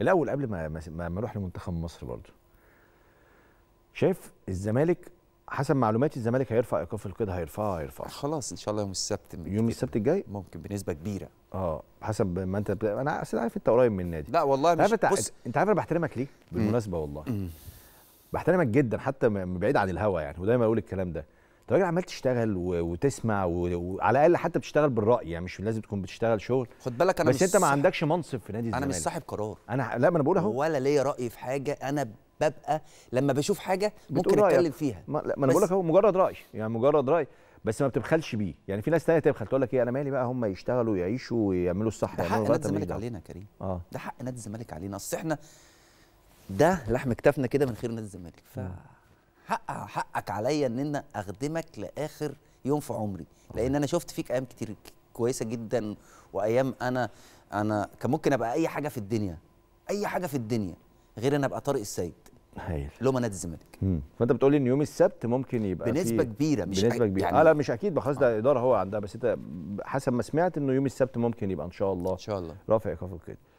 الاول قبل ما ما اروح لمنتخب مصر برضو شايف الزمالك حسب معلوماتي الزمالك هيرفع ايقاف القيد هيرفعها هيرفعها خلاص ان شاء الله يوم السبت يوم السبت الجاي ممكن بنسبه كبيره اه حسب ما انت بت... انا اصل عارف انت قريب من النادي لا والله مش انت بص... انت عارف انا بحترمك ليه بالمناسبه والله بحترمك جدا حتى بعيد عن الهوا يعني ودايما اقول الكلام ده انت راجل عمال تشتغل وتسمع وعلى الاقل حتى بتشتغل بالراي يعني مش لازم تكون بتشتغل شغل خد بالك انا بس انت ما عندكش منصب في نادي الزمالك انا مش صاحب قرار انا لا ما انا بقول اهو ولا ليا راي في حاجه انا ببقى لما بشوف حاجه ممكن اتكلم فيها ما, ما انا بقول لك اهو مجرد راي يعني مجرد راي بس ما بتبخلش بيه يعني في ناس تانية تبخل تقول لك ايه انا مالي بقى هم يشتغلوا ويعيشوا ويعملوا الصح ده يعني حق نادي الزمالك علينا يا كريم اه ده حق نادي الزمالك علينا اصل احنا ده لحم كتافنا كده من خير نادي الزمالك ف... آه. حق حقك عليا ان انا اخدمك لاخر يوم في عمري لان انا شفت فيك ايام كتير كويسه جدا وايام انا انا كان ممكن ابقى اي حاجه في الدنيا اي حاجه في الدنيا غير ان ابقى طارق السيد هايل لهم نادي الزمالك فانت بتقولي ان يوم السبت ممكن يبقى بنسبه كبيره مش بنسبه كبيره يعني اه لا مش اكيد خلاص ده اداره هو عندها بس انت حسب ما سمعت انه يوم السبت ممكن يبقى ان شاء الله ان شاء الله رافع كفر كده